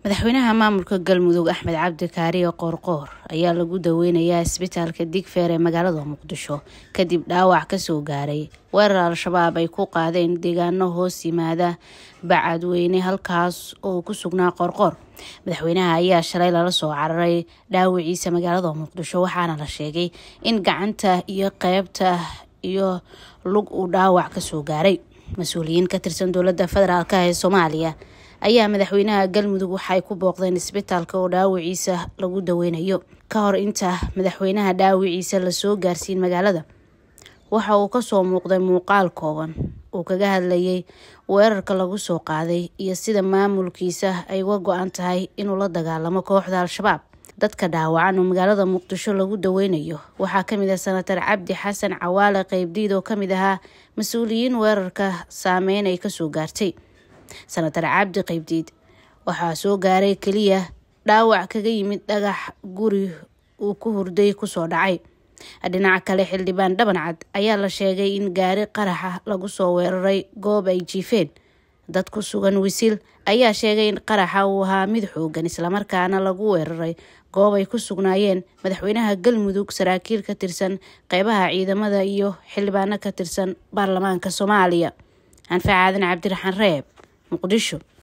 madaxweynaha maamulka galmudug axmed cabdi kaariyo qoorqoor ayaa lagu daweynayaa isbitaalka digfeer ee magaalada muqdisho kadib dhaawac kasoo gaaray weerar al-shabaab ay ku qaadeen deegaano hoos yimaada bacadweyne halkaas oo ku sugnaa qoorqoor madaxweynaha ayaa shalay lala soo cararay dhaawiciisa magaalada muqdisho waxaana la sheegay in gacanta iyo qeybta iyo lug uu dhaawac kasoo gaaray mas-uuliyiin ka tirsan dowladda federaalk ee soomaaliya ayaa madaxweynaha galmudug waxaay ku booqdeen isbitaalka oo dhaawiciisa lagu daweynayo ka hor inta madaxweynaha dhaawiciisa lasoo gaarsiin magaalada waxa uu kasoo muuqday muuqaal kooban uu kaga hadlayay weerarka lagu soo qaaday iyo sida maamulkiisa ay uga go-an tahay inuu la dagaalamo kooxda al-shabaab dadka dhaawacan oo magaalada muqdisho lagu daweynayo waxaa kamid ah sanatar cabdi xasan cawaale qeybdiid oo kamid ahaa mas-uuliyiin weerarka saameyn ay kasoo gaartay sanatar cabdi qaybdiid waxaa soo gaaray keliya dhaawac kaga yimid dhagax guri uu ku hurday kusoo dhacay dhinaca kale xildhibaan dhabancad ayaa la sheegay in gaari qaraxa lagu soo weeraray goob ay jiifeen dad ku sugan wisil ayaa sheegay in qaraxa uu ahaa mid xooggan islamarkaana lagu weeraray goob ay ku sugnaayeen madaxweynaha galmudug saraakiil ka tirsan qeybaha ciidamada iyo xildhibaano ka tirsan baarlamaanka soomaaliya anfacaadan aadan reeb muqdisho